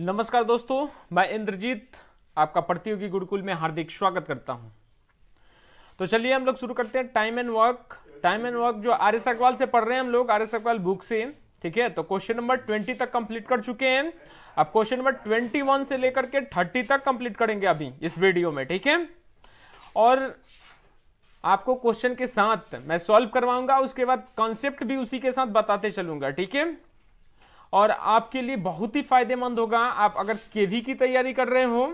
नमस्कार दोस्तों मैं इंद्रजीत आपका प्रतियोगी गुरुकुल में हार्दिक स्वागत करता हूं तो चलिए हम लोग शुरू करते हैं time and work time and work जो आर एस अग्रवाल से पढ़ रहे हैं हम लोग आर एस अग्रवाल बुक से ठीक है तो क्वेश्चन नंबर ट्वेंटी तक कंप्लीट कर चुके हैं अब क्वेश्चन नंबर ट्वेंटी वन से लेकर के थर्टी तक कंप्लीट करेंगे अभी इस वीडियो में ठीक है और आपको क्वेश्चन के साथ मैं सॉल्व करवाऊंगा उसके बाद कॉन्सेप्ट भी उसी के साथ बताते चलूंगा ठीक है और आपके लिए बहुत ही फायदेमंद होगा आप अगर केवी की तैयारी कर रहे हो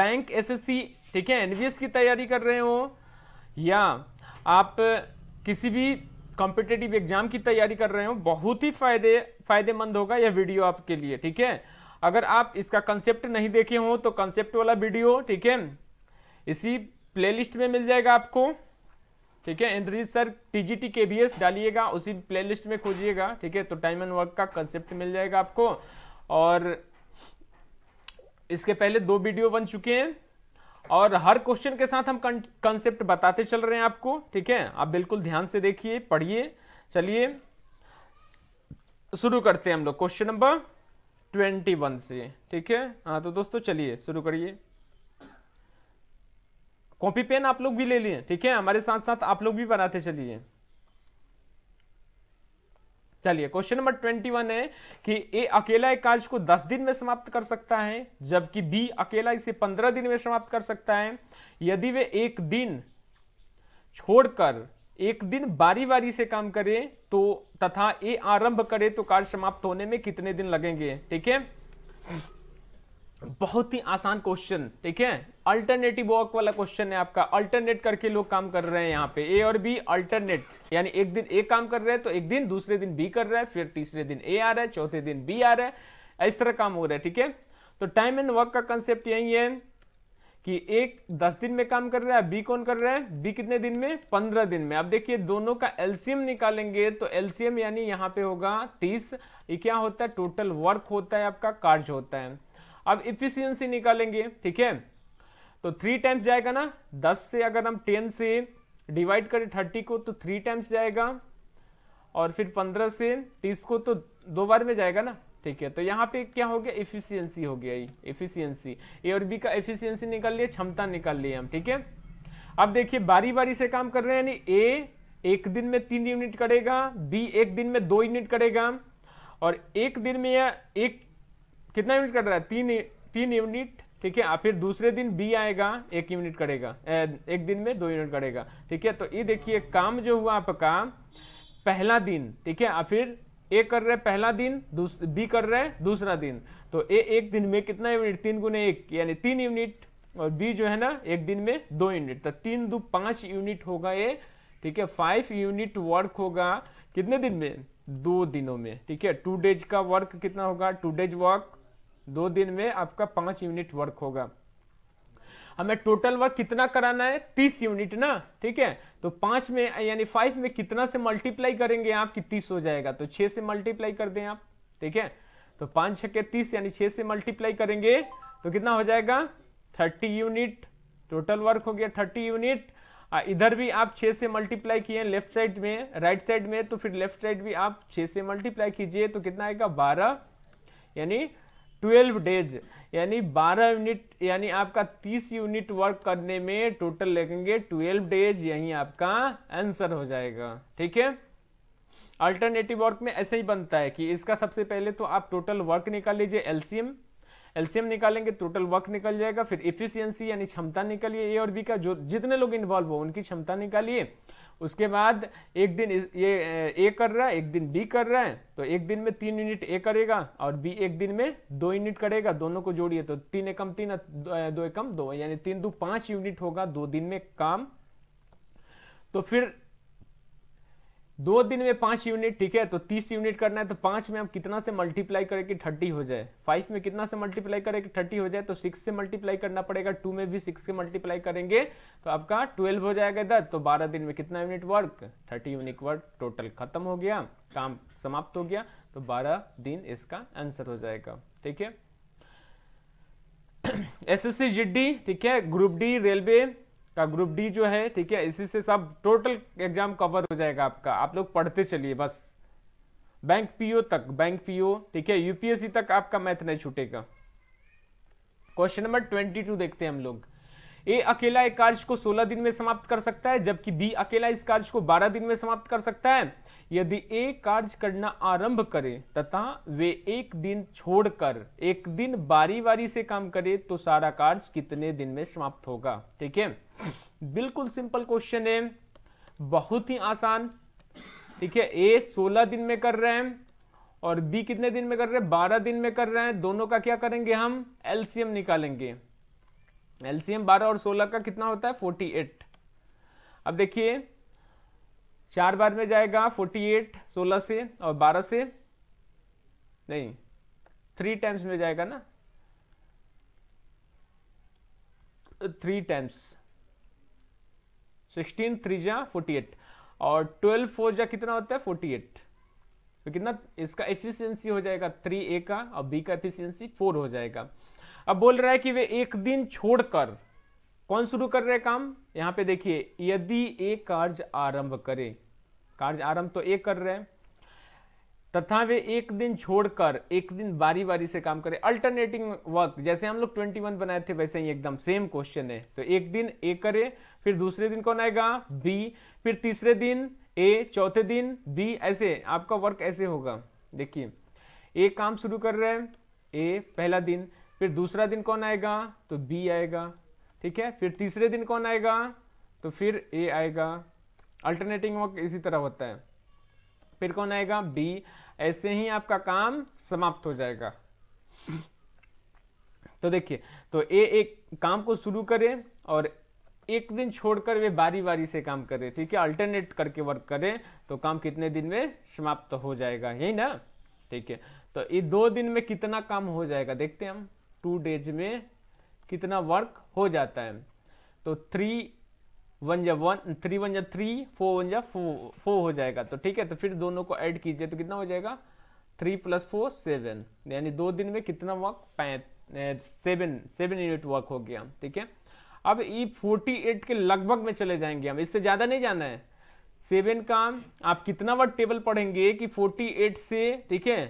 बैंक एसएससी ठीक है एनवीएस की तैयारी कर रहे हो या आप किसी भी कॉम्पिटेटिव एग्जाम की तैयारी कर रहे हो बहुत ही फायदे फायदेमंद होगा यह वीडियो आपके लिए ठीक है अगर आप इसका कंसेप्ट नहीं देखे हो तो कंसेप्ट वाला वीडियो ठीक है इसी प्लेलिस्ट में मिल जाएगा आपको ठीक है इंद्रजीत सर टीजीटी एस डालिएगा उसी प्लेलिस्ट में खोजिएगा ठीक है तो टाइम एंड वर्क का कंसेप्ट मिल जाएगा आपको और इसके पहले दो वीडियो बन चुके हैं और हर क्वेश्चन के साथ हम कंसेप्ट बताते चल रहे हैं आपको ठीक है आप बिल्कुल ध्यान से देखिए पढ़िए चलिए शुरू करते हैं हम लोग क्वेश्चन नंबर ट्वेंटी वन से ठीक है हाँ तो दोस्तों चलिए शुरू करिए कॉपी पेन आप लोग भी ले लिए ठीक है हमारे साथ साथ आप लोग भी बनाते चलिए चलिए क्वेश्चन नंबर ट्वेंटी वन है कि ए अकेला एक कार्य को दस दिन में समाप्त कर सकता है जबकि बी अकेला इसे पंद्रह दिन में समाप्त कर सकता है यदि वे एक दिन छोड़कर एक दिन बारी बारी से काम करे तो तथा ए आरंभ करे तो कार्य समाप्त होने में कितने दिन लगेंगे ठीक है बहुत ही आसान क्वेश्चन ठीक है अल्टरनेटिव वर्क वाला क्वेश्चन है आपका अल्टरनेट करके लोग काम कर रहे हैं यहाँ पे ए और बी अल्टरनेट यानी एक दिन ए काम कर रहे हैं तो एक दिन दूसरे दिन बी कर रहा है फिर तीसरे दिन ए आ रहा है चौथे दिन बी आ रहा है इस तरह काम हो रहा है ठीक है तो टाइम एंड वर्क का कंसेप्ट यही है कि एक दस दिन में काम कर रहा है बी कौन कर रहा है बी कितने दिन में पंद्रह दिन में अब देखिए दोनों का एलसीएम निकालेंगे तो एलसीएम यानी यहाँ पे होगा तीस ये क्या होता है टोटल वर्क होता है आपका कार्य होता है अब इफिशियंसी निकालेंगे ठीक है तो थ्री टाइम्स जाएगा ना दस से अगर हम टेन से डिवाइड करें थर्टी को तो थ्री टाइम्स जाएगा और फिर पंद्रह से तीस को तो दो बार में जाएगा ना ठीक है तो यहाँ पे क्या हो गया इफिशियंसी हो गया ये इफिशियंसी ए और बी का इफिशियंसी निकाल लिए क्षमता निकाल लिए हम ठीक है अब देखिए बारी बारी से काम कर रहे हैं ए एक दिन में तीन यूनिट करेगा बी एक दिन में दो यूनिट करेगा और एक दिन में या एक कितना यूनिट कट रहा है तीन तीन यूनिट ठीक है फिर दूसरे दिन बी आएगा एक यूनिट करेगा एक दिन में दो यूनिट करेगा ठीक है तो ये देखिए काम जो हुआ आपका पहला दिन ठीक है फिर ए कर रहे पहला दिन बी कर रहे दूसरा दिन तो ए एक दिन में कितना यूनिट तीन गुने एक यानी तीन यूनिट और बी जो है ना एक दिन में दो यूनिट तो तीन दो पांच यूनिट होगा ये ठीक है फाइव यूनिट वर्क होगा कितने दिन में दो दिनों में ठीक है टू डेज का वर्क कितना होगा टू डेज वर्क दो दिन में आपका पांच यूनिट वर्क होगा हमें टोटल वर्क कितना कराना है तीस यूनिट ना ठीक है तो पांच में यानी फाइव में कितना से मल्टीप्लाई करेंगे आप कि तीस हो जाएगा तो छह से मल्टीप्लाई कर दें आप ठीक है तो पांच छ के तीस यानी छह से मल्टीप्लाई करेंगे तो कितना हो जाएगा थर्टी यूनिट टोटल वर्क हो गया थर्टी यूनिट इधर भी आप छह से मल्टीप्लाई किए लेफ्ट साइड में राइट साइड में तो फिर लेफ्ट साइड भी आप छह से मल्टीप्लाई कीजिए तो कितना आएगा बारह यानी ट्वेल्व डेज यानी 12 यूनिट यानी आपका 30 यूनिट वर्क करने में टोटल लगेंगे 12 डेज यही आपका आंसर हो जाएगा ठीक है अल्टरनेटिव वर्क में ऐसे ही बनता है कि इसका सबसे पहले तो आप टोटल वर्क निकाल लीजिए एलसीएम एलसीएम निकालेंगे टोटल वर्क निकल जाएगा फिर इफिशियंसी यानी क्षमता निकालिए ए और बी का जो जितने लोग इन्वॉल्व हो उनकी क्षमता निकालिए उसके बाद एक दिन ये ए कर रहा है एक दिन बी कर रहा है तो एक दिन में तीन यूनिट ए करेगा और बी एक दिन में दो यूनिट करेगा दोनों को जोड़िए तो तीन एकम तीन दो एकम दो यानी तीन दो पांच यूनिट होगा दो दिन में काम तो फिर दो दिन में पांच यूनिट ठीक है तो तीस यूनिट करना है तो पांच में हम कितना से मल्टीप्लाई करें कि थर्टी हो जाए फाइव में कितना से मल्टीप्लाई करें कि थर्टी हो जाए तो सिक्स से मल्टीप्लाई करना पड़ेगा टू में भी सिक्स से मल्टीप्लाई करेंगे तो आपका ट्वेल्व हो जाएगा दस तो बारह दिन में कितना unit work thirty unit work total खत्म हो गया काम समाप्त हो गया तो बारह दिन इसका आंसर हो जाएगा ठीक है एस एस ठीक है ग्रुप डी रेलवे का ग्रुप डी जो है ठीक है इसी से सब टोटल एग्जाम कवर हो जाएगा आपका आप लोग पढ़ते चलिए बस बैंक पीओ तक बैंक पीओ ठीक है यूपीएससी तक आपका मैथ नहीं छूटेगा क्वेश्चन नंबर ट्वेंटी टू देखते हैं हम लोग ए अकेला एक कार्य को 16 दिन में समाप्त कर सकता है जबकि बी अकेला इस कार्य को 12 दिन में समाप्त कर सकता है यदि ए कार्य करना आरंभ करे तथा वे एक दिन छोड़कर एक दिन बारी बारी से काम करे तो सारा कार्य कितने दिन में समाप्त होगा ठीक है बिल्कुल सिंपल क्वेश्चन है बहुत ही आसान ठीक है ए सोलह दिन में कर रहे हैं और बी कितने दिन में कर रहे हैं बारह दिन में कर रहे हैं दोनों का क्या करेंगे हम एलसीएम निकालेंगे एलसीएम बारह और सोलह का कितना होता है फोर्टी एट अब देखिए चार बार में जाएगा फोर्टी एट सोलह से और बारह से नहीं थ्री टाइम्स में जाएगा ना थ्री टाइम्स सिक्सटीन थ्री जा फोर्टी एट और ट्वेल्व फोर जा कितना होता है फोर्टी एट तो कितना इसका एफिशिएंसी हो जाएगा थ्री ए का और बी का एफिशिएंसी फोर हो जाएगा अब बोल रहा है कि वे एक दिन छोड़कर कौन शुरू कर रहे काम यहाँ पे देखिए यदि ए कार्य आरंभ करे कार्य आरंभ तो ए कर रहे हैं तथा वे एक दिन छोड़कर एक दिन बारी बारी से काम करें अल्टरनेटिंग वर्क जैसे हम लोग 21 बनाए थे वैसे ही एकदम सेम क्वेश्चन है तो एक दिन ए करे फिर दूसरे दिन कौन आएगा बी फिर तीसरे दिन ए चौथे दिन बी ऐसे आपका वर्क ऐसे होगा देखिए ए काम शुरू कर रहे हैं ए पहला दिन फिर दूसरा दिन कौन आएगा तो बी आएगा ठीक है फिर तीसरे दिन कौन आएगा तो फिर ए आएगा अल्टरनेटिंग वर्क इसी तरह होता है फिर कौन आएगा बी ऐसे ही आपका काम समाप्त हो जाएगा तो देखिए तो ए एक काम को शुरू करें और एक दिन छोड़कर वे बारी बारी से काम करें ठीक है अल्टरनेट करके वर्क करें तो काम कितने दिन में समाप्त हो जाएगा यही ना ठीक है तो ये दो दिन में कितना काम हो जाएगा देखते हैं हम टू डेज में कितना वर्क हो जाता है तो थ्री वन जब वन थ्री वन जब थ्री फोर वन जब फोर फोर हो जाएगा तो ठीक है तो फिर दोनों को ऐड कीजिए तो कितना हो जाएगा थ्री प्लस फोर सेवन यानी दो दिन में कितना वर्क पैंत सेवन सेवन यूनिट वर्क हो गया ठीक है अब ई फोर्टी एट के लगभग में चले जाएंगे हम इससे ज़्यादा नहीं जाना है सेवन का आप कितना वर्ड टेबल पढ़ेंगे कि फोर्टी एट से ठीक है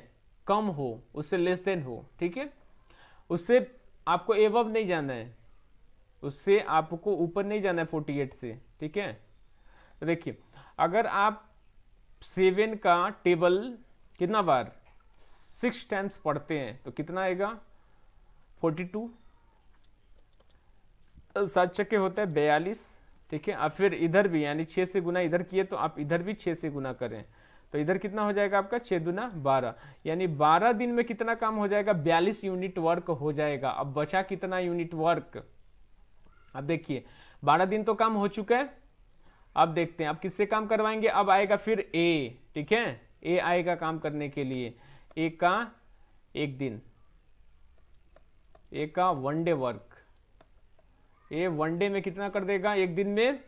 कम हो उससे लेस देन हो ठीक है उससे आपको एवब नहीं जाना है उससे आपको ऊपर नहीं जाना है फोर्टी एट से ठीक है देखिए अगर आप सेवन का टेबल कितना बार सिक्स टाइम्स पढ़ते हैं तो कितना आएगा फोर्टी टू सात चक्के होता है बयालीस ठीक है और फिर इधर भी यानी छः से गुना इधर किए तो आप इधर भी छः से गुना करें तो इधर कितना हो जाएगा आपका छः दुना बारह यानी बारह दिन में कितना काम हो जाएगा बयालीस यूनिट वर्क हो जाएगा अब बचा कितना यूनिट वर्क अब देखिए बारह दिन तो काम हो चुका है अब देखते हैं अब किससे काम करवाएंगे अब आएगा फिर ए ठीक है ए आएगा काम करने के लिए ए का एक दिन ए का one day work A one day में कितना कर देगा एक दिन में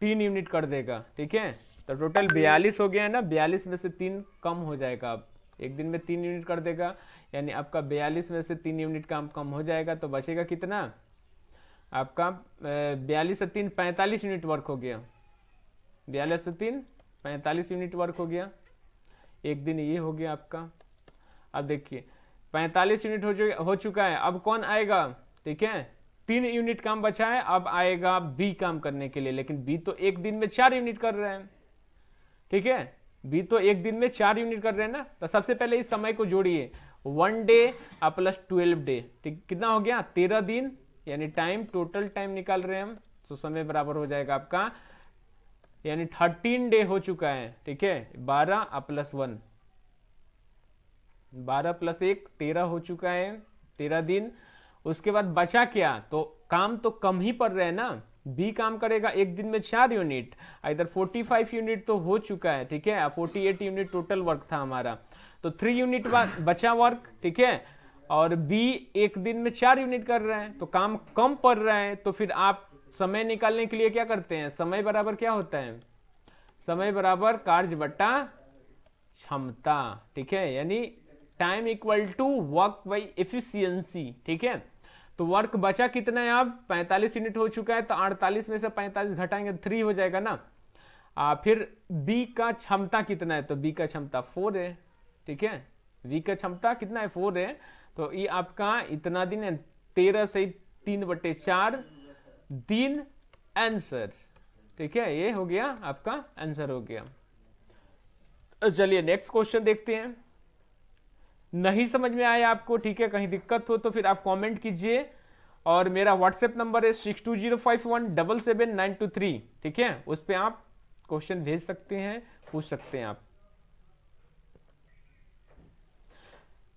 तीन यूनिट कर देगा ठीक है तो टोटल बयालीस हो गया है ना बयालीस में से तीन कम हो जाएगा अब एक दिन में तीन यूनिट कर देगा यानी आपका बयालीस में से तीन यूनिट काम कम हो जाएगा तो बचेगा कितना आपका बयालीस से तीन पैंतालीस यूनिट वर्क हो गया बयालीस से तीन पैंतालीस यूनिट वर्क हो गया एक दिन ये हो गया आपका अब देखिए पैंतालीस यूनिट हो चुका हो चुका है अब कौन आएगा ठीक है तीन यूनिट काम बचा है अब आएगा बी काम करने के लिए लेकिन बी तो एक दिन में चार यूनिट कर रहे हैं ठीक है बी तो एक दिन में चार यूनिट कर रहे हैं ना तो सबसे पहले इस समय को जोड़िए one day plus twelve day ठीक कितना हो गया तेरह दिन यानी टाइम टोटल टाइम निकाल रहे हैं हम तो समय बराबर हो जाएगा आपका यानी थर्टीन डे हो चुका है ठीक है बारह प्लस वन बारह प्लस एक तेरह हो चुका है तेरह दिन उसके बाद बचा क्या तो काम तो कम ही पड़ रहे हैं ना बी काम करेगा एक दिन में चार यूनिट इधर 45 यूनिट तो हो चुका है ठीक है 48 यूनिट टोटल वर्क था हमारा तो थ्री यूनिट बचा वर्क ठीक है और बी एक दिन में चार यूनिट कर रहे हैं तो काम कम पड़ रहा है तो फिर आप समय निकालने के लिए क्या करते हैं समय बराबर क्या होता है समय बराबर कार्य बट्टा क्षमता ठीक है यानी time equal to work by efficiency ठीक है तो वर्क बचा कितना है अब 45 यूनिट हो चुका है तो 48 में से 45 घटाएंगे थ्री तो हो जाएगा ना आ, फिर बी का क्षमता कितना है तो बी का क्षमता फोर है ठीक है बी का क्षमता कितना है फोर है तो ये आपका इतना दिन है तेरह से तीन बटे चार दिन आंसर ठीक है ये हो गया आपका आंसर हो गया तो चलिए नेक्स्ट क्वेश्चन देखते हैं नहीं समझ में आया आपको ठीक है कहीं दिक्कत हो तो फिर आप कमेंट कीजिए और मेरा व्हाट्सएप नंबर है six two zero five one double seven nine two three ठीक है उस पर आप क्वेश्चन भेज सकते हैं पूछ सकते हैं आप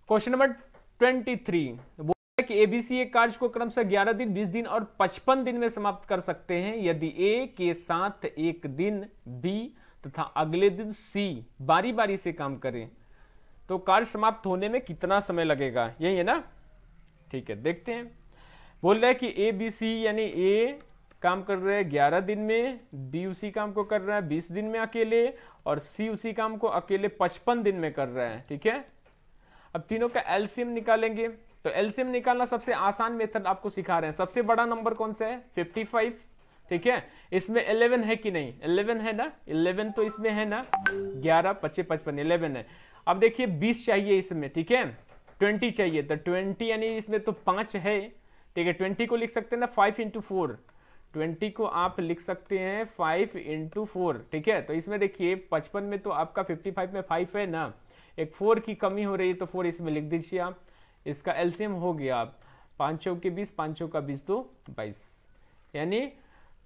क्वेश्चन नंबर ट्वेंटी थ्री बोला कि एबीसी एक कार्य को क्रमशः ग्यारह दिन बीस दिन और पचपन दिन में समाप्त कर सकते हैं यदि ए के साथ एक दिन बी तथा अगले दिन सी बारी बारी से काम करें तो कार्य समाप्त होने में कितना समय लगेगा यही है ना ठीक है देखते हैं बोल रहा है कि ए बी सी यानी ए काम कर रहे हैं ग्यारह दिन में बी उसी काम को कर रहा है बीस दिन में अकेले और सी उसी काम को अकेले पचपन दिन में कर रहा है ठीक है अब तीनों का एलसीएम निकालेंगे तो एलसीएम निकालना सबसे आसान मेथड आपको सिखा रहे हैं सबसे बड़ा नंबर कौन सा है फिफ्टी फाइव ठीक है इसमें इलेवन है कि नहीं इलेवन है ना इलेवन तो इसमें है ना ग्यारह पच्चीस पचपन इलेवन है अब देखिए बीस चाहिए इसमें ठीक है ट्वेंटी चाहिए तो ट्वेंटी यानी इसमें तो पांच है ठीक है ट्वेंटी को लिख सकते हैं ना फाइव इंटू फोर ट्वेंटी को आप लिख सकते हैं फाइव इंटू फोर ठीक है तो इसमें देखिए पचपन में तो आपका फिफ्टी फाइव में फाइव है ना एक फोर की कमी हो रही है तो फोर इसमें लिख दीजिए आप इसका एल्सियम हो गया आप पाँच सौ के बीस पाँच सौ का बीस दो बाईस यानी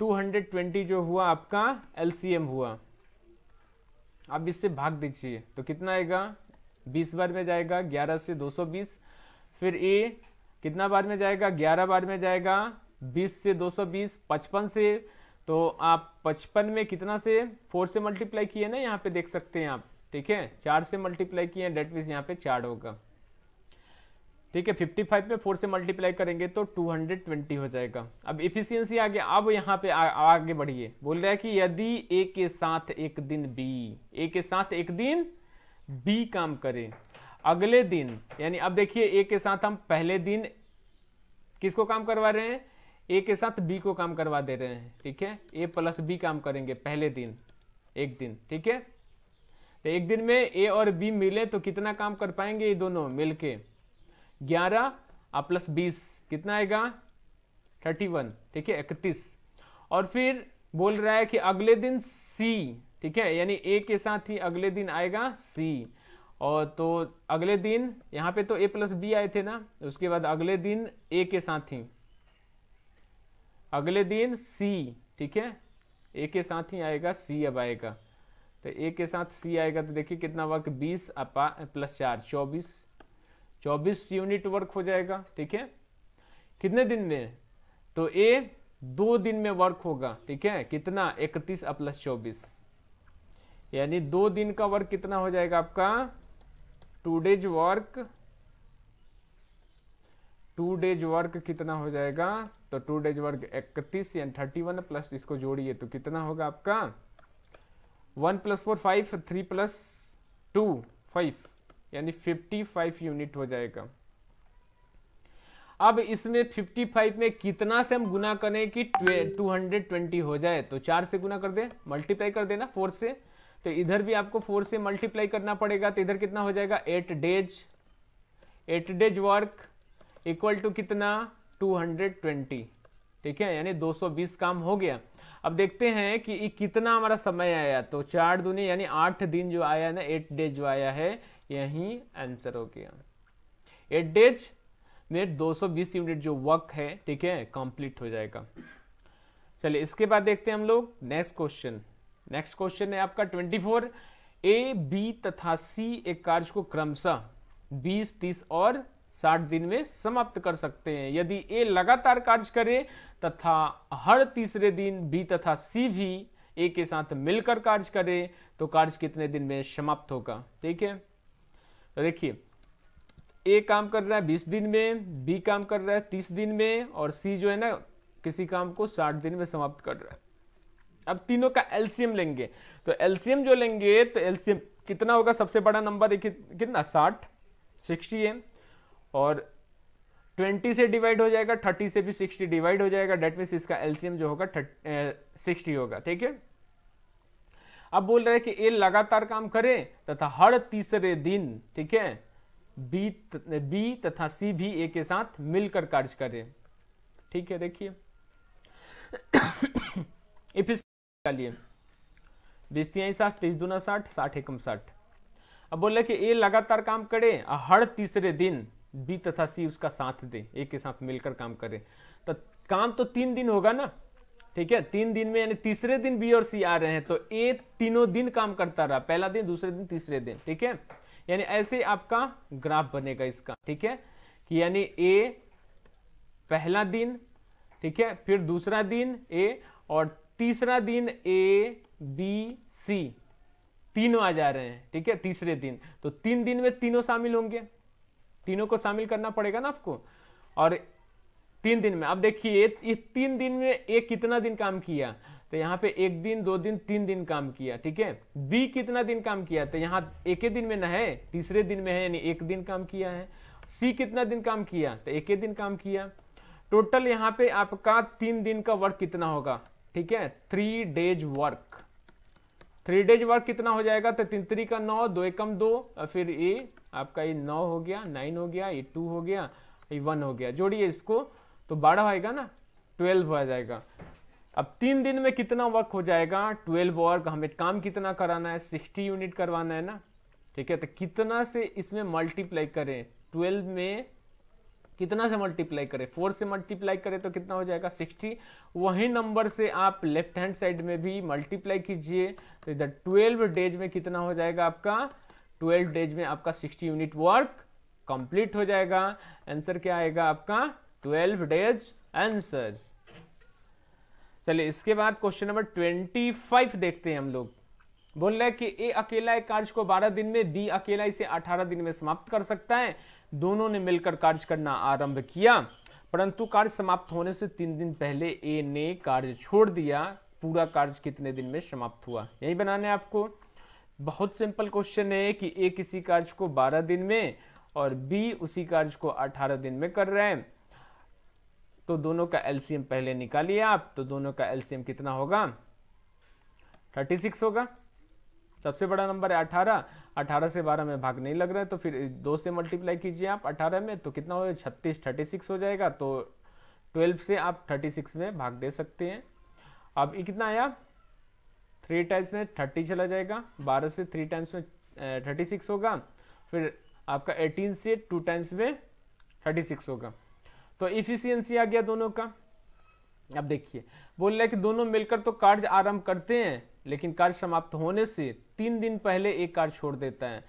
220 जो हुआ आपका एलसीएम हुआ अब इससे भाग दीजिए तो कितना आएगा 20 बार में जाएगा 11 से 220 फिर ए कितना बार में जाएगा 11 बार में जाएगा 20 से 220 55 से तो आप 55 में कितना से 4 से मल्टीप्लाई किए ना यहाँ पे देख सकते हैं आप ठीक है चार से मल्टीप्लाई किए डेट मीन यहाँ पे चार होगा ठीक है 55 में फोर से मल्टीप्लाई करेंगे तो 220 हो जाएगा अब इफिशियंसी आ गया अब यहाँ पे आ, आगे बढ़िए बोल रहा है कि यदि ए के साथ एक दिन बी ए के साथ एक दिन बी काम करे अगले दिन यानी अब देखिए ए के साथ हम पहले दिन किसको काम करवा रहे हैं ए के साथ बी को काम करवा दे रहे हैं ठीक है ए प्लस बी काम करेंगे पहले दिन एक दिन ठीक है तो एक दिन में ए और बी मिले तो कितना काम कर पाएंगे ये दोनों मिलके ग्यारह और प्लस बीस कितना आएगा थर्टी वन ठीक है इकतीस और फिर बोल रहा है कि अगले दिन सी ठीक है यानी ए के साथ ही अगले दिन आएगा सी और तो अगले दिन यहाँ पे तो ए प्लस बी आए थे ना उसके बाद अगले दिन ए के साथ ही अगले दिन सी ठीक है ए के साथ ही आएगा सी अब आएगा तो ए के साथ सी आएगा तो देखिए कितना वर्क बीस अपा प्लस चार चौबीस चौबीस यूनिट वर्क हो जाएगा ठीक है कितने दिन में तो ए दो दिन में वर्क होगा ठीक है कितना इकतीस प्लस चौबीस यानी दो दिन का वर्क कितना हो जाएगा आपका two days work two days work कितना हो जाएगा तो टू डेज वर्क इकतीस यानी थर्टी वन प्लस इसको जोड़िए तो कितना होगा आपका one plus four five three plus two five यानी फिफ्टी फाइव यूनिट हो जाएगा अब इसमें फिफ्टी फाइव में कितना से हम गुना करें कि टू हंड्रेड ट्वेंटी हो जाए तो चार से गुना कर दे मल्टीप्लाई कर देना फोर से तो इधर भी आपको फोर से मल्टीप्लाई करना पड़ेगा तो इधर कितना हो जाएगा eight days eight days work equal to कितना टू हंड्रेड ट्वेंटी ठीक है यानी 220 काम हो गया अब देखते हैं कि कितना हमारा समय आया तो चार दुनिया यानी आठ दिन जो आया ना एट डेज जो आया है यही आंसर हो गया एट डेज में 220 यूनिट जो वर्क है ठीक है कंप्लीट हो जाएगा चलिए इसके बाद देखते हैं हम लोग नेक्स्ट क्वेश्चन नेक्स्ट क्वेश्चन है आपका 24 ए बी तथा सी एक कार्य को क्रमशः 20, 30 और साठ दिन में समाप्त कर सकते हैं यदि ए लगातार कार्य करे तथा हर तीसरे दिन बी तथा सी भी ए के साथ मिलकर कार्य करे तो कार्य कितने दिन में समाप्त होगा ठीक है तो देखिए ए काम कर रहा है बीस दिन में बी काम कर रहा है तीस दिन में और सी जो है ना किसी काम को साठ दिन में समाप्त कर रहा है अब तीनों का एलसीएम लेंगे तो एलसीएम जो लेंगे तो एलसीएम कितना होगा सबसे बड़ा नंबर देखिए कितना साठ सिक्सटी है और 20 से डिवाइड हो जाएगा 30 से भी 60 डिवाइड हो जाएगा डेट मीन इसका एलसीएम जो होगा सिक्सटी होगा ठीक है अब बोल रहे हैं कि ए लगातार काम करे तथा हर तीसरे दिन ठीक है बी बी तथा सी भी ए के साथ मिलकर कार्य करे ठीक है देखिए निकालिए बीस तिहाई साठ तीस दूना साठ साठ एकम साठ अब बोल रहे कि ए लगातार काम करे हर तीसरे दिन बी तथा सी उसका साथ दे एक के साथ मिलकर काम करे तो काम तो तीन दिन होगा ना ठीक है तीन दिन में यानी तीसरे दिन बी और सी आ रहे हैं तो ए तीनों दिन काम करता रहा पहला दिन दूसरे दिन तीसरे दिन ठीक है यानी ऐसे आपका ग्राफ बनेगा इसका ठीक है कि यानी ए पहला दिन ठीक है फिर दूसरा दिन ए और तीसरा दिन ए बी सी तीनों आ जा रहे हैं ठीक है तीसरे दिन तो तीन दिन में तीनों शामिल होंगे तीनों को शामिल करना पड़ेगा ना आपको और तीन दिन में अब देखिए इस तीन दिन में एक कितना दिन काम किया तो यहाँ पे एक दिन दो दिन तीन दिन काम किया ठीक है बी कितना दिन काम किया तो यहाँ एक दिन में न है तीसरे दिन में है यानी एक दिन काम किया है सी कितना दिन काम किया तो एक दिन काम किया टोटल यहाँ पे आपका तीन दिन का वर्क कितना होगा ठीक है three days work three days work कितना हो जाएगा तो तीन तरी का नौ दो एकम दो फिर ए आपका ये नौ हो गया नाइन हो गया ये टू हो गया ये वन हो गया जोड़िए इसको तो बारह आएगा ना ट्वेल्व आ जाएगा अब तीन दिन में कितना वर्क हो जाएगा ट्वेल्व वर्क हमें काम कितना कराना है सिक्सटी यूनिट करवाना है ना ठीक है तो कितना से इसमें मल्टीप्लाई करें ट्वेल्व में कितना से मल्टीप्लाई करें फोर से मल्टीप्लाई करें तो कितना हो जाएगा सिक्सटी वही नंबर से आप लेफ्ट हैंड साइड में भी मल्टीप्लाई कीजिए तो इधर ट्वेल्व डेज में कितना हो जाएगा आपका ट्वेल्व डेज में आपका सिक्सटी यूनिट वर्क कंप्लीट हो जाएगा आंसर क्या आएगा आपका ट्वेल्व डेज आंसर चलिए इसके बाद क्वेश्चन नंबर ट्वेंटी फाइव देखते हैं हम लोग बोल रहे कि ए अकेला एक कार्य को बारह दिन में बी अकेला इसे अठारह दिन में समाप्त कर सकता है दोनों ने मिलकर कार्य करना आरंभ किया परंतु कार्य समाप्त होने से तीन दिन पहले ए ने कार्य छोड़ दिया पूरा कार्य कितने दिन में समाप्त हुआ यही बनाना है आपको बहुत सिंपल क्वेश्चन है कि ए किसी कार्य को 12 दिन में और बी उसी कार्य को 18 दिन में कर रहे हैं तो दोनों का एलसीएम पहले निकालिए आप तो दोनों का एलसीएम कितना होगा 36 होगा सबसे बड़ा नंबर है अठारह अठारह से बारह में भाग नहीं लग रहा है तो फिर दो से मल्टीप्लाई कीजिए आप अठारह में तो कितना हो छत्तीस थर्टी सिक्स हो जाएगा तो ट्वेल्व से आप थर्टी सिक्स में भाग दे सकते हैं अब कितना आया थ्री टाइम्स में थर्टी चला जाएगा बारह से थ्री टाइम्स में थर्टी सिक्स होगा फिर आपका एटीन से टू टाइम्स में थर्टी सिक्स होगा तो इफिशियंसी आ गया दोनों का अब देखिए बोल रहे कि दोनों मिलकर तो कार्य आरंभ करते हैं लेकिन कार्य समाप्त होने से तीन दिन पहले एक कार्य छोड़ देता है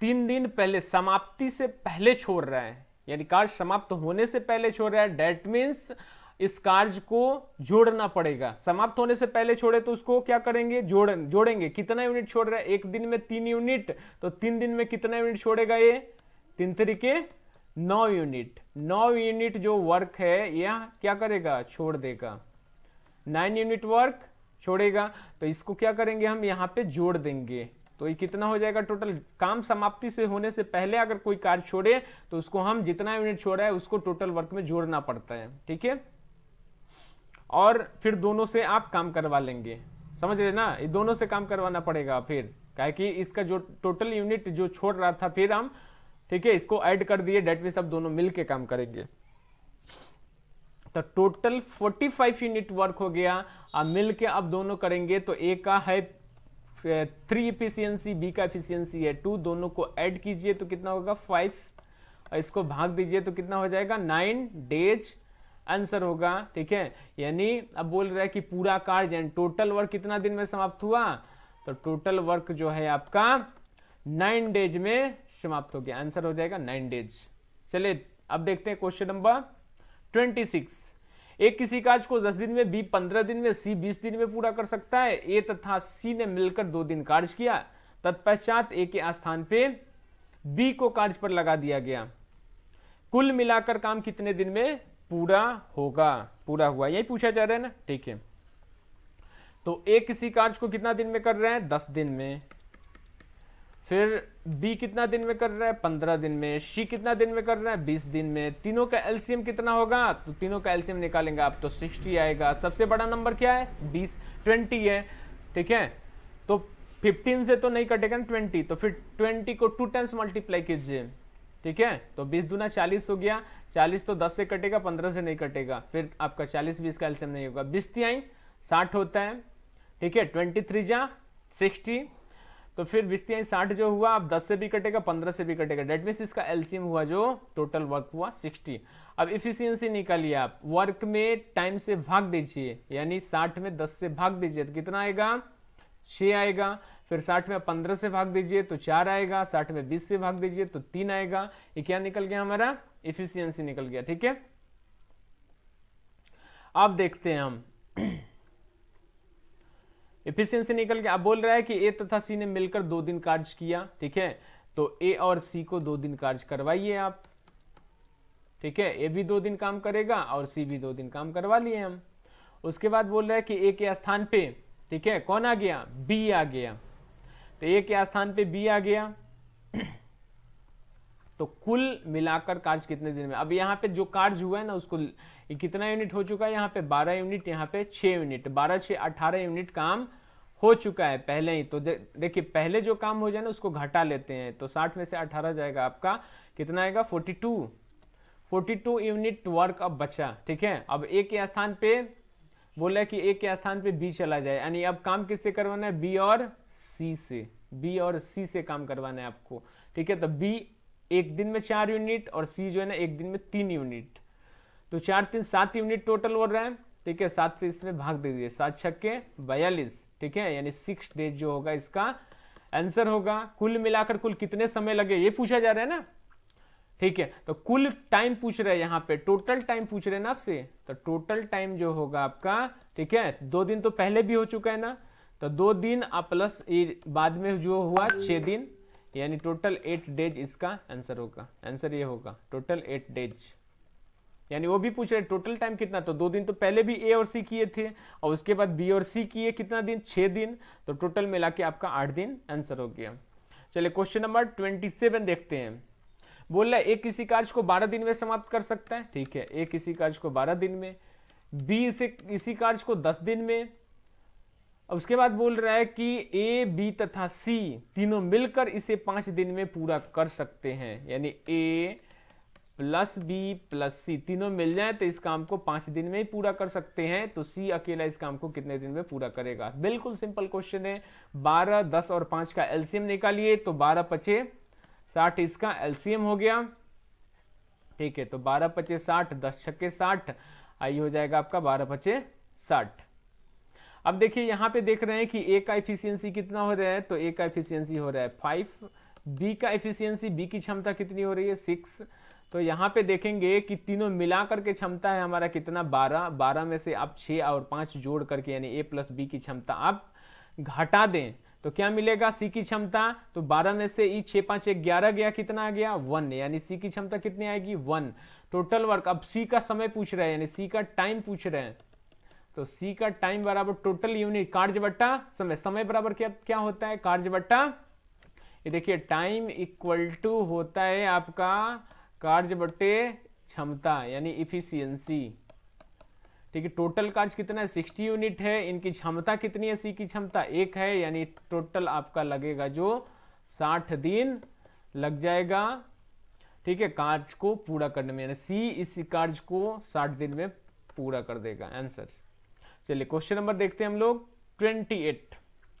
तीन दिन पहले समाप्ति से पहले छोड़ रहा है यानी कार्य समाप्त होने से पहले छोड़ रहा है डेट मीन्स इस कार्य को जोड़ना पड़ेगा समाप्त होने से पहले छोड़े तो उसको क्या करेंगे जोड़ जोड़ेंगे कितना यूनिट छोड़ रहा है एक दिन में तीन यूनिट तो तीन दिन में कितना यूनिट छोड़ेगा ये तीन तरीके नौ यूनिट नौ यूनिट जो वर्क है यह क्या करेगा छोड़ देगा नाइन यूनिट वर्क छोड़ेगा तो इसको क्या करेंगे हम यहाँ पे जोड़ देंगे तो ये कितना हो जाएगा टोटल काम समाप्ति से होने से पहले अगर कोई कार्य छोड़े तो उसको हम जितना यूनिट छोड़ा है उसको टोटल वर्क में जोड़ना पड़ता है ठीक है और फिर दोनों से आप काम करवा लेंगे समझ रहे ना ये दोनों से काम करवाना पड़ेगा फिर क्या कि इसका जो टोटल यूनिट जो छोड़ रहा था फिर हम ठीक है इसको ऐड कर दिए डेट मीन आप दोनों मिल के काम करेंगे तो टोटल 45 यूनिट वर्क हो गया अब मिलके अब आप दोनों करेंगे तो ए का है थ्री एफिशिएंसी बी का एफिशिएंसी है टू दोनों को ऐड कीजिए तो कितना होगा फाइव और इसको भाग दीजिए तो कितना हो जाएगा नाइन डेज आंसर होगा ठीक है यानी अब बोल रहा है कि पूरा कार्य टोटल वर्क कितना दिन में समाप्त हुआ तो टोटल वर्क जो है आपका नाइन डेज में समाप्त हो गया आंसर हो जाएगा नाइन डेज चले अब देखते हैं क्वेश्चन नंबर ट्वेंटी सिक्स एक किसी काज को दस दिन में बी पंद्रह दिन में सी बीस दिन में पूरा कर सकता है ए तथा सी ने मिलकर दो दिन कार्य किया तत्पश्चात ए के स्थान पे बी को कार्य पर लगा दिया गया कुल मिलाकर काम कितने दिन में पूरा होगा पूरा हुआ यही पूछा जा रहा है ना ठीक है तो ए किसी कार्य को कितना दिन में कर रहे हैं दस दिन में फिर बी कितना दिन में कर रहा है पंद्रह दिन में सी कितना दिन में कर रहा है बीस दिन में तीनों का एलसीएम कितना होगा तो तीनों का एलसीएम निकालेंगे आप तो सिक्सटी आएगा सबसे बड़ा नंबर क्या है बीस ट्वेंटी है ठीक है तो फिफ्टीन से तो नहीं कटेगा ना ट्वेंटी तो फिर ट्वेंटी को टू टाइम्स मल्टीप्लाई कीजिए ठीक है तो बीस दूना चालीस हो गया चालीस तो दस से कटेगा पंद्रह से नहीं कटेगा फिर आपका चालीस बीस का एल्सियम नहीं होगा बीस तिहाई साठ होता है ठीक है ट्वेंटी थ्री जा सिक्सटी तो फिर बीस तिहाई साठ जो हुआ आप दस से भी कटेगा पंद्रह से भी कटेगा डेट मीन्स इसका एल्सियम हुआ जो टोटल वर्क हुआ सिक्सटी अब इफिशियंसी निकालिए आप वर्क में टाइम से भाग दीजिए यानी साठ में दस से भाग दीजिए तो कितना आएगा छ आएगा फिर साठ में पंद्रह से भाग दीजिए तो चार आएगा साठ में बीस से भाग दीजिए तो तीन आएगा ये क्या निकल गया हमारा इफिशियंसी निकल गया ठीक है अब देखते हैं हम इफिशियंसी निकल गया अब बोल रहा है कि ए तथा सी ने मिलकर दो दिन कार्य किया ठीक है तो ए और सी को दो दिन कार्य करवाइए आप ठीक है ए भी दो दिन काम करेगा और सी भी दो दिन काम करवा लिए हम उसके बाद बोल रहा है कि ए के स्थान पे ठीक है कौन आ गया बी आ गया तो ए के स्थान पे बी आ गया तो कुल मिलाकर कार्य कितने दिन में अब यहाँ पे जो कार्य हुआ है ना उसको कितना यूनिट हो चुका है यहाँ पे 12 यूनिट यहाँ पे 6 यूनिट 12 6 18 यूनिट काम हो चुका है पहले ही तो दे, देखिए पहले जो काम हो जाए ना उसको घटा लेते हैं तो 60 में से 18 जाएगा आपका कितना आएगा 42 42 यूनिट वर्क अब बचा ठीक है अब ए के स्थान पे बोला कि ए के स्थान पे बी चला जाए यानी अब काम किससे करवाना है बी और सी से बी और सी से काम करवाना है आपको ठीक है तो बी एक दिन में चार यूनिट और सी जो है ना एक दिन में तीन यूनिट तो चार तीन सात यूनिट टोटल हो रहा है ठीक है सात से इसमें भाग दे दीजिए सात छक्के बयालीस ठीक है यानी सिक्स डेज जो होगा इसका आंसर होगा कुल मिलाकर कुल कितने समय लगे ये पूछा जा रहा है ना ठीक है तो कुल टाइम पूछ रहे हैं यहाँ पे टोटल टाइम पूछ रहे हैं ना आपसे तो टोटल टाइम जो होगा आपका ठीक है दो दिन तो पहले भी हो चुका है ना तो दो दिन और प्लस बाद में जो हुआ छः दिन यानी टोटल एट डेज इसका आंसर होगा आंसर ये होगा टोटल एट डेज यानी वो भी पूछ रहे टोटल टाइम कितना तो दो दिन तो पहले भी ए और सी किए थे और उसके बाद बी और सी किए कितना दिन छः दिन तो टोटल मिला के आपका आठ दिन आंसर हो गया चलिए क्वेश्चन नंबर ट्वेंटी सेवन देखते हैं बोल रहा है ए किसी कार्य को बारह दिन में समाप्त कर सकता है ठीक है ए किसी कार्य को बारह दिन में बी इसे इसी कार्य को दस दिन में अब उसके बाद बोल रहा है कि ए बी तथा सी तीनों मिलकर इसे पांच दिन में पूरा कर सकते हैं यानी A plus B plus C तीनों मिल जाए तो इस काम को पांच दिन में ही पूरा कर सकते हैं तो सी अकेला इस काम को कितने दिन में पूरा करेगा बिल्कुल सिंपल क्वेश्चन है बारह दस और पांच का एलसीएम निकालिए तो बारह पचे साठ इसका एलसीएम हो गया ठीक है तो बारह पचे साठ दस छक्के साठ आई हो जाएगा आपका बारह पचे साठ अब देखिए यहाँ पे देख रहे हैं कि ए का एफिशियंसी कितना हो रहा है तो ए का एफिशियंसी हो रहा है फाइव बी का एफिशियंसी बी की क्षमता कितनी हो रही है सिक्स तो यहाँ पे देखेंगे कि तीनों मिला करके क्षमता है हमारा कितना बारह बारह में से आप छः और पाँच जोड़ करके यानी ए प्लस बी की क्षमता आप घटा दें तो क्या मिलेगा सी की क्षमता तो 12 में से ई छः पाँच एक ग्यारह गया कितना आ गया वन यानी सी की क्षमता कितनी आएगी वन टोटल वर्क अब सी का समय पूछ रहे हैं यानी सी का टाइम पूछ रहे हैं तो सी का टाइम बराबर टोटल यूनिट कार्य बट्टा समय समय बराबर क्या क्या होता है कार्य बट्टा ये देखिए टाइम इक्वल टू होता है आपका कार्य बट्टे क्षमता यानी इफिशियंसी ठीक है टोटल कार्य कितना है सिक्सटी यूनिट है इनकी क्षमता कितनी है सी की क्षमता एक है यानी टोटल आपका लगेगा जो साठ दिन लग जाएगा ठीक है कार्य को पूरा करने में यानी सी इस कार्य को साठ दिन में पूरा कर देगा आंसर चलिए क्वेश्चन नंबर देखते हैं हम लोग ट्वेंटी एट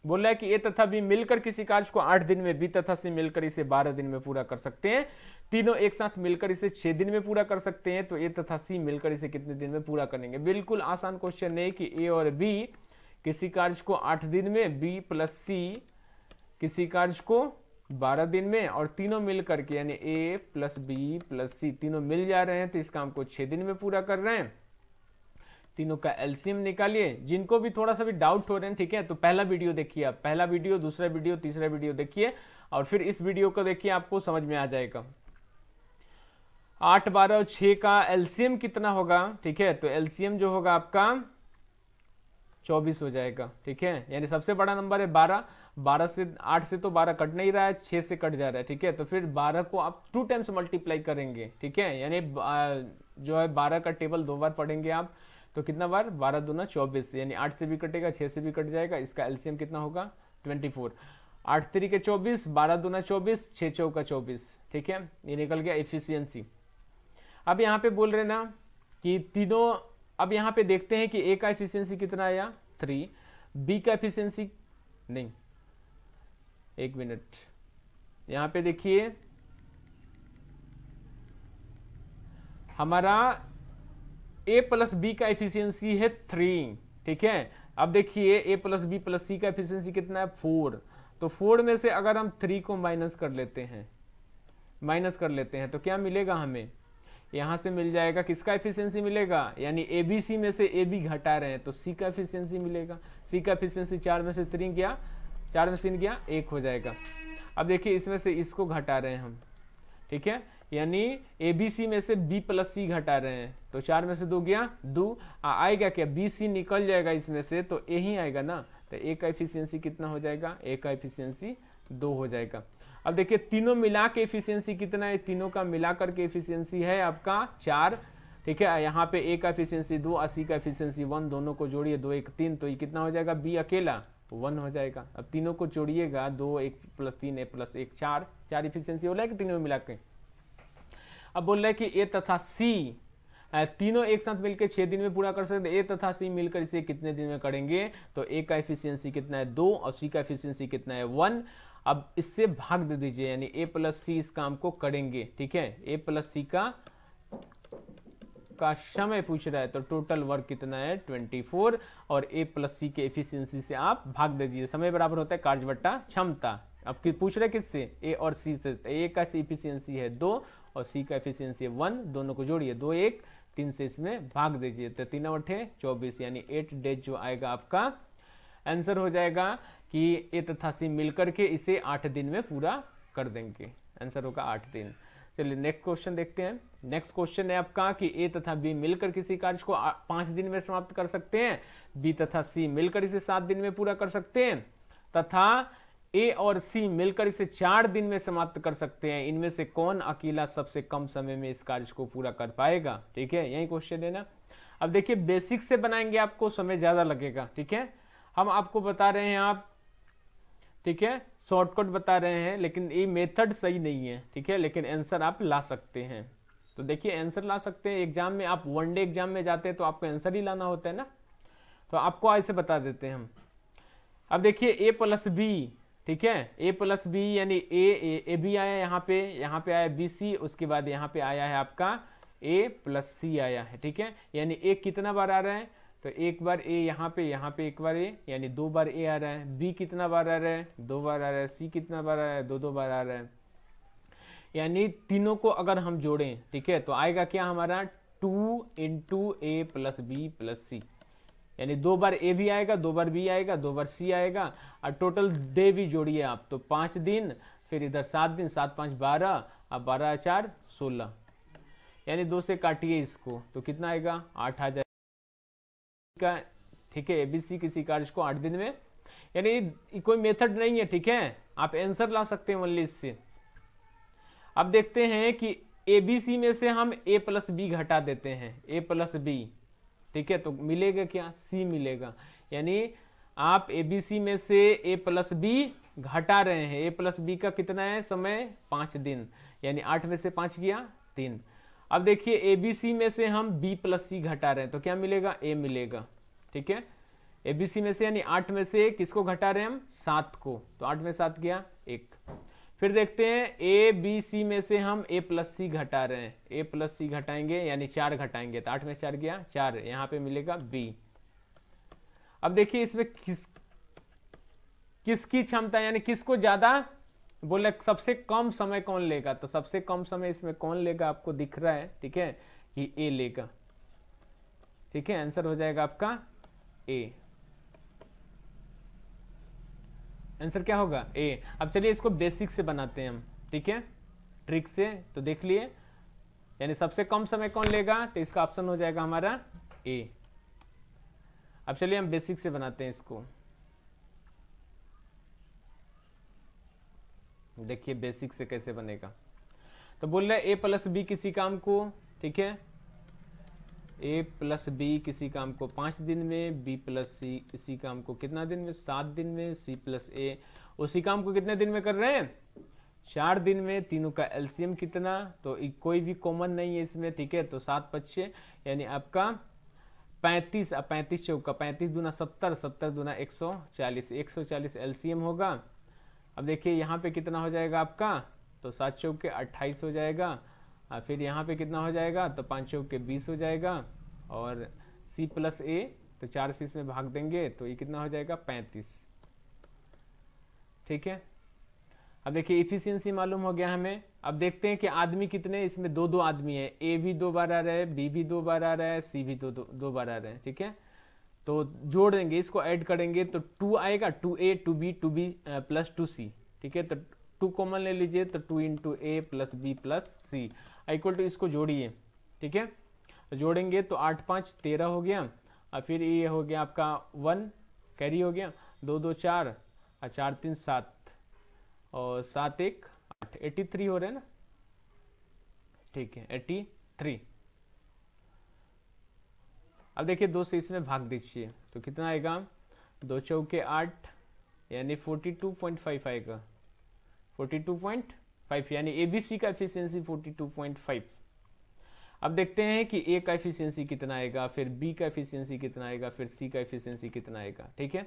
बोला है कि ए तथा बी मिलकर किसी कार्य को आठ दिन में बी तथा सी मिलकर इसे बारह दिन में पूरा कर सकते हैं तीनों एक साथ मिलकर इसे छह दिन में पूरा कर सकते हैं तो ए तथा सी मिलकर इसे कितने दिन में पूरा करेंगे बिल्कुल आसान क्वेश्चन है कि ए और बी किसी कार्य को आठ दिन में बी प्लस सी किसी कार्य को बारह दिन में और तीनों मिलकर के यानी A plus B plus C तीनों मिल जा रहे हैं तो इस काम को छह दिन में पूरा कर रहे हैं तीनों का एलसीएम निकालिए जिनको भी थोड़ा सा भी डाउट हो रहे हैं ठीक है तो पहला वीडियो देखिए आप पहला वीडियो दूसरा वीडियो तीसरा वीडियो देखिए और फिर इस वीडियो को देखिए आपको समझ में आ जाएगा आठ बारह और छह का एलसीएम कितना होगा ठीक है तो एलसीएम जो होगा आपका चौबीस हो जाएगा ठीक है यानी सबसे बड़ा नंबर है बारह बारह से आठ से तो बारह कट नहीं रहा है छह से कट जा रहा है ठीक है तो फिर बारह को आप टू टाइम्स मल्टीप्लाई करेंगे ठीक है यानी जो है बारह का टेबल दो बार पढ़ेंगे आप तो कितना बार बारह दूना चौबीस यानी आठ से भी कटेगा छः से भी कट जाएगा इसका एल्सियम कितना होगा ट्वेंटी फोर आठ तरी के चौबीस बारह दूना चौबीस छः चौका चौबीस ठीक है ये निकल गया एफिशियंसी अब यहाँ पे बोल रहे ना कि तीनों अब यहाँ पे देखते हैं कि ए का एफिशियंसी कितना आया थ्री बी का एफिशियंसी नहीं एक मिनट यहाँ पे देखिए हमारा ए प्लस बी का एफिशियंसी है थ्री ठीक है अब देखिए A plus B plus C का एफिशियंसी कितना है फोर तो फोर में से अगर हम थ्री को माइनस कर लेते हैं माइनस कर लेते हैं तो क्या मिलेगा हमें यहां से मिल जाएगा किसका एफिशिएंसी मिलेगा यानी ए बी सी में से ए बी घटा रहे हैं तो सी का एफिशिएंसी मिलेगा सी का एफिशिएंसी चार में से तीन गया चार में से तीन गया एक हो जाएगा अब देखिए इसमें से इसको घटा रहे हैं हम ठीक है यानी ए बी सी में से बी प्लस सी घटा रहे हैं तो चार में से दो गया दो आएगा क्या बी सी निकल जाएगा इसमें से तो ए ही आएगा ना तो ए का एफिशियंसी कितना हो जाएगा ए का एफिशियंसी दो हो जाएगा अब देखिए तीनों मिला के एफिशियंसी कितना है तीनों का मिला करके एफिशियंसी है आपका चार ठीक है यहाँ पे ए का एफिशियंसी दो और सी का एफिशियंसी वन दोनों को जोड़िए दो एक तीन तो ये कितना हो जाएगा बी अकेला वन तो हो जाएगा अब तीनों को जोड़िएगा दो एक प्लस तीन ए प्लस एक चार चार इफिशियंसी हो जाएगी तीनों में मिला के अब बोल रहे हैं कि ए तथा सी तीनों एक साथ मिलकर छह दिन में पूरा कर सकते ए तथा सी मिलकर इसे कितने दिन में करेंगे तो ए का एफिशियंसी कितना है दो और सी का एफिशियंसी कितना है वन अब इससे भाग दे दीजिए यानी ए प्लस सी इस काम को करेंगे ठीक है ए प्लस सी का का समय पूछ रहा है तो टोटल वर्क कितना है 24 और ए प्लस सी के एफिशिएंसी से आप भाग दे दीजिए समय बराबर होता है कार्य बट्टा क्षमता अब पूछ रहे किससे ए और सी से तो ए का एफिशिएंसी है दो और सी का एफिशियंसी है वन दोनों को जोड़िए दो एक तीन से इसमें भाग दीजिए तो तीन अठे चौबीस यानी एट डेज जो आएगा आपका आंसर हो जाएगा कि ए तथा सी मिलकर के इसे आठ दिन में पूरा कर देंगे आंसर होगा आठ दिन चलिए नेक्स्ट क्वेश्चन देखते हैं नेक्स्ट क्वेश्चन है आपका कि ए तथा बी मिलकर किसी कार्य को पांच दिन में समाप्त कर सकते हैं बी तथा सी मिलकर इसे सात दिन में पूरा कर सकते हैं तथा ए और सी मिलकर इसे चार दिन में समाप्त कर सकते हैं इनमें से कौन अकेला सबसे कम समय में इस कार्य को पूरा कर पाएगा ठीक है यही क्वेश्चन है ना अब देखिए बेसिक से बनाएंगे आपको समय ज़्यादा लगेगा ठीक है हम आपको बता रहे हैं आप ठीक है शॉर्टकट बता रहे हैं लेकिन ये मेथड सही नहीं है ठीक है लेकिन आंसर आप ला सकते हैं तो देखिए आंसर ला सकते हैं एग्जाम में आप वन डे एग्जाम में जाते हैं तो आपको आंसर ही लाना होता है ना तो आपको ऐसे बता देते हैं हम अब देखिए ए प्लस बी ठीक है ए प्लस बी यानी ए ए बी आया यहाँ पे यहाँ पे आया बी सी उसके बाद यहाँ पे आया है आपका ए प्लस सी आया है ठीक है यानी ए कितना बार आ रहा है तो एक बार ए यहाँ पे यहाँ पे एक बार ए यानी दो बार ए आ रहा है बी कितना बार आ रहा है दो बार आ रहा है सी कितना बार आ रहा है दो दो बार आ रहा है यानी तीनों को अगर हम जोड़ें ठीक है तो आएगा क्या हमारा two into A plus B plus C यानी दो बार ए भी आएगा दो बार बी आएगा दो बार सी आएगा और टोटल डे भी जोड़िए आप तो पाँच दिन फिर इधर सात दिन सात पाँच बारह और बारह चार सोलह यानी दो से काटिए इसको तो कितना आएगा आठ आ जाएगा ठीक है एबीसी किसी कार्य को आठ दिन में यानी कोई मेथड नहीं है ठीक है आप आंसर ला सकते हैं ओनली इससे अब देखते हैं कि ए बी सी में से हम ए प्लस बी घटा देते हैं ए प्लस बी ठीक है तो मिलेगा क्या सी मिलेगा यानी आप ए बी सी में से ए प्लस बी घटा रहे हैं ए प्लस बी का कितना है समय पांच दिन यानी आठ में से पांच किया तीन अब देखिए ए बी सी में से हम बी प्लस सी घटा रहे हैं तो क्या मिलेगा ए मिलेगा ठीक है ए बी सी में से यानी आठ में से किसको घटा रहे हैं हम सात को तो आठ में सात गया एक फिर देखते हैं ए बी सी में से हम ए प्लस सी घटा रहे हैं ए प्लस सी घटाएंगे यानी चार घटाएंगे तो आठ में चार गया चार यहां पे मिलेगा बी अब देखिए इसमें किस किसकी क्षमता यानी किसको ज्यादा बोले सबसे कम समय कौन लेगा तो सबसे कम समय इसमें कौन लेगा आपको दिख रहा है ठीक है कि ए लेगा ठीक है आंसर हो जाएगा आपका ए आंसर क्या होगा ए अब चलिए इसको बेसिक से बनाते हैं हम ठीक है ट्रिक से तो देख लिए यानी सबसे कम समय कौन लेगा तो इसका ऑप्शन हो जाएगा हमारा ए अब चलिए हम बेसिक से बनाते हैं इसको देखिए बेसिक से कैसे बनेगा तो बोल रहे ए प्लस बी किसी काम को ठीक है ए प्लस बी किसी काम को पाँच दिन में बी प्लस सी इसी काम को कितना दिन में सात दिन में सी प्लस ए उसी काम को कितने दिन में कर रहे हैं चार दिन में तीनों का एलसीएम कितना तो कोई भी कॉमन नहीं है इसमें ठीक है तो सात पच्चे यानी आपका पैंतीस अब पैंतीस चौका पैंतीस दूना सत्तर सत्तर दूना एक सौ चालीस एक सौ चालीस एलसीएम होगा अब देखिए यहाँ पे कितना हो जाएगा आपका तो सात चौके अट्ठाईस हो जाएगा और फिर यहाँ पे कितना हो जाएगा तो पाँच चौके बीस हो जाएगा और सी प्लस ए तो चार सी से भाग देंगे तो ये कितना हो जाएगा पैंतीस ठीक है अब देखिए इफिशियंसी मालूम हो गया हमें अब देखते हैं कि आदमी कितने इसमें दो दो आदमी है ए भी दो बार आ रहा है बी भी दो बार आ रहा है सी भी दो दो, दो बार आ रहे हैं ठीक है तो जोड़ देंगे इसको ऐड करेंगे तो टू आएगा two A two B two B plus two C ठीक है तो टू कॉमन ले लीजिए तो two into A plus B plus C equal to इसको जोड़िए ठीक है जोड़ेंगे तो आठ पाँच तेरह हो गया और फिर ये हो गया आपका वन कैरी हो गया दो दो चार और चार तीन सात और सात एक आठ एट्टी थ्री हो रहे हैं ना ठीक है एट्टी थ्री अब देखिए दो से इसमें भाग दीजिए तो कितना आएगा दो चौके आठ यानी फोर्टी टू पॉइंट फाइव आएगा फोर्टी टू पॉइंट फाइव यानी एबीसी का efficiency forty two point five अब देखते हैं कि ए का एफिशिएंसी कितना आएगा फिर बी का एफिशिएंसी कितना आएगा फिर सी का एफिशिएंसी कितना आएगा ठीक है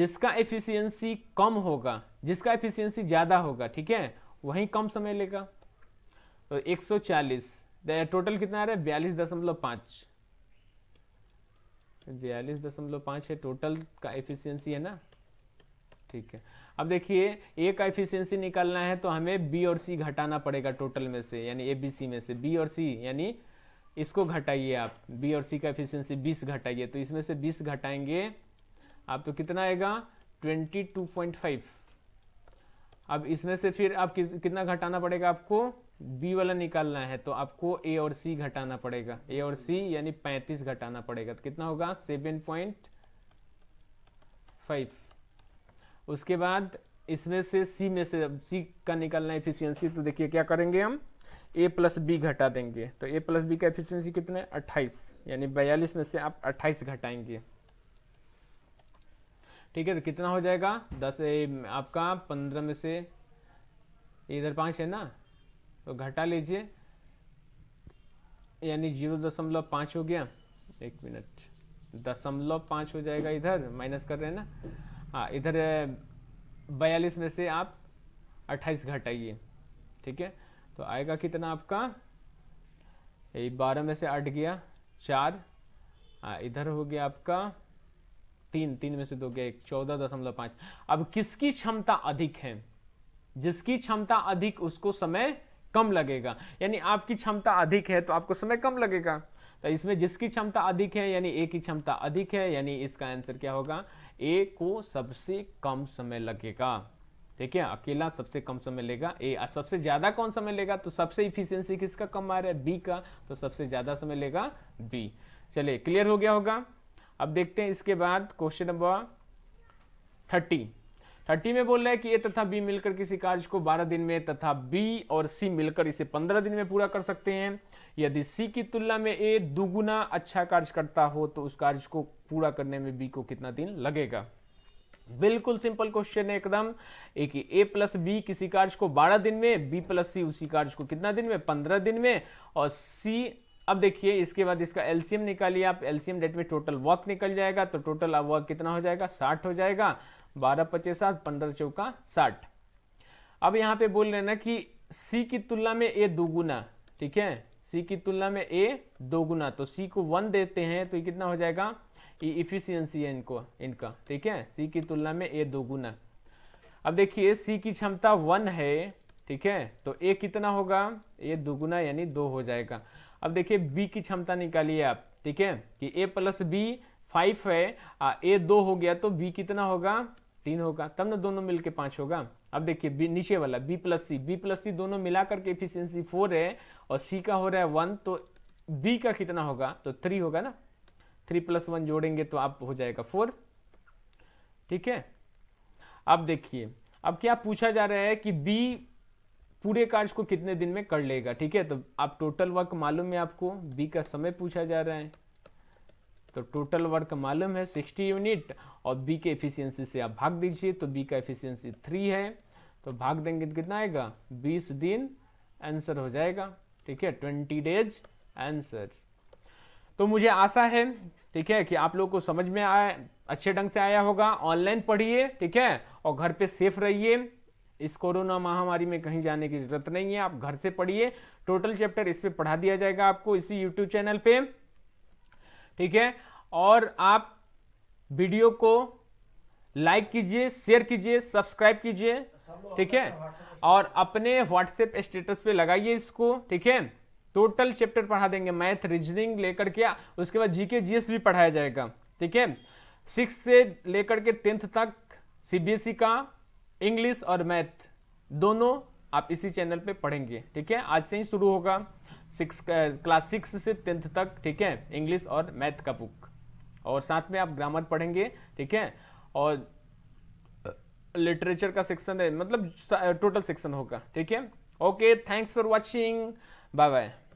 जिसका एफिशिएंसी कम होगा जिसका एफिशिएंसी ज़्यादा होगा ठीक है वही कम समय लेगा तो 140 टोटल कितना आ रहा है बयालीस दशमलव पांच बयालीस दशमलव पांच है टोटल का एफिशियंसी है ना ठीक है अब देखिए ए का एफिशिएंसी निकालना है तो हमें बी और सी घटाना पड़ेगा टोटल में से यानी ए बी सी में से बी और सी यानी इसको घटाइए आप बी और सी का एफिशिएंसी 20 घटाइए तो इसमें से 20 घटाएंगे आप तो कितना आएगा 22.5 अब इसमें से फिर आप कितना घटाना पड़ेगा आपको बी वाला निकालना है तो आपको ए और सी घटाना पड़ेगा ए और सी यानी पैंतीस घटाना पड़ेगा तो कितना होगा फाइव उसके बाद इसमें से सी में से सी का निकालना है एफिशिएंसी तो देखिए क्या करेंगे हम ए प्लस बी घटा देंगे तो ए प्लस बी का एफिशिएंसी कितना है अट्ठाईस यानी बयालीस में से आप अट्ठाईस घटाएंगे ठीक है तो कितना हो जाएगा दस ए, आपका पंद्रह में से इधर पाँच है ना तो घटा लीजिए यानी जीरो दशमलव पाँच हो गया एक मिनट दशमलव पाँच हो जाएगा इधर माइनस कर रहे हैं ना हाँ इधर बयालीस में से आप अट्ठाईस घटाइए ठीक है तो आएगा कितना आपका यही बारह में से अट गया चार आ, हाँ, इधर हो गया आपका तीन तीन में से दो गया एक चौदह दशमलव पाँच अब किसकी क्षमता अधिक है जिसकी क्षमता अधिक उसको समय कम लगेगा यानी आपकी क्षमता अधिक है तो आपको समय कम लगेगा तो इसमें जिसकी क्षमता अधिक है यानी ए की क्षमता अधिक है यानी इसका आंसर क्या होगा ए को सबसे कम समय लगेगा ठीक है अकेला सबसे कम समय लेगा ए सबसे ज्यादा कौन समय लेगा तो सबसे इफिशियंसी किसका कम आ रहा है बी का तो सबसे ज्यादा समय लेगा बी चलिए क्लियर हो गया होगा अब देखते हैं इसके बाद क्वेश्चन नंबर थर्टी थर्टी में बोल रहा है कि ए तथा बी मिलकर किसी कार्य को बारह दिन में तथा बी और सी मिलकर इसे पंद्रह दिन में पूरा कर सकते हैं यदि सी की तुलना में ए दुगुना अच्छा कार्य करता हो तो उस कार्य को पूरा करने में बी को कितना दिन लगेगा बिल्कुल सिंपल क्वेश्चन है एकदम एक ए प्लस बी किसी कार्य को 12 दिन में बी प्लस सी उसी कार्य को कितना दिन में 15 दिन में और सी अब देखिए इसके बाद इसका एलसीएम निकालिए आप एलसीएम डेट में टोटल वर्क निकल जाएगा तो टोटल वर्क कितना हो जाएगा 60 हो जाएगा बारह पच्चीस सात पंद्रह चौका साठ अब यहाँ पे बोल रहे ना कि सी की तुलना में ए दोगुना ठीक है सी की तुलना में ए दोगुना तो सी को वन देते हैं तो ये कितना हो जाएगा ये इफिशियंसी है इनको इनका ठीक है सी की तुलना में ए दोगुना अब देखिए सी की क्षमता वन है ठीक है तो ए कितना होगा ए दोगुना यानी दो हो जाएगा अब देखिए बी की क्षमता निकालिए आप ठीक है कि ए प्लस बी फाइव है आ, ए दो हो गया तो बी कितना होगा तीन होगा तब ना दोनों मिलके पांच होगा अब देखिए बी नीचे वाला B plus C B plus C दोनों मिलाकर के एफिशियंसी फोर है और सी का हो रहा है वन तो बी का कितना होगा तो थ्री होगा ना थ्री प्लस वन जोड़ेंगे तो आप हो जाएगा फोर ठीक है अब देखिए अब क्या पूछा जा रहा है कि बी पूरे कार्य को कितने दिन में कर लेगा ठीक है तो आप टोटल वर्क मालूम है आपको बी का समय पूछा जा रहा है तो टोटल वर्क मालूम है 60 यूनिट और बी के एफिशिएंसी से आप भाग दीजिए तो बी का एफिशिएंसी थ्री है तो भाग देंगे तो कितना आएगा 20 दिन आंसर हो जाएगा ठीक है 20 डेज आंसर तो मुझे आशा है ठीक है कि आप लोगों को समझ में आए अच्छे ढंग से आया होगा ऑनलाइन पढ़िए ठीक है और घर पे सेफ रहिए इस कोरोना महामारी में कहीं जाने की जरूरत नहीं है आप घर से पढ़िए टोटल चैप्टर इस पर पढ़ा दिया जाएगा आपको इसी यूट्यूब चैनल पे ठीक है और आप वीडियो को लाइक कीजिए शेयर कीजिए सब्सक्राइब कीजिए ठीक है और अपने व्हाट्सएप स्टेटस पे लगाइए इसको ठीक है टोटल चैप्टर पढ़ा देंगे मैथ रीजनिंग लेकर के उसके बाद जीके जीएस भी पढ़ाया जाएगा ठीक है सिक्स से लेकर के टेंथ तक सीबीएसई का इंग्लिश और मैथ दोनों आप इसी चैनल पे पढ़ेंगे ठीक है आज से ही शुरू होगा सिक्स क्लास सिक्स से टेंथ तक ठीक है इंग्लिश और मैथ का बुक और साथ में आप ग्रामर पढ़ेंगे ठीक है और लिटरेचर का सेक्शन है मतलब टोटल सेक्शन होगा ठीक है okay thanks for watching bye bye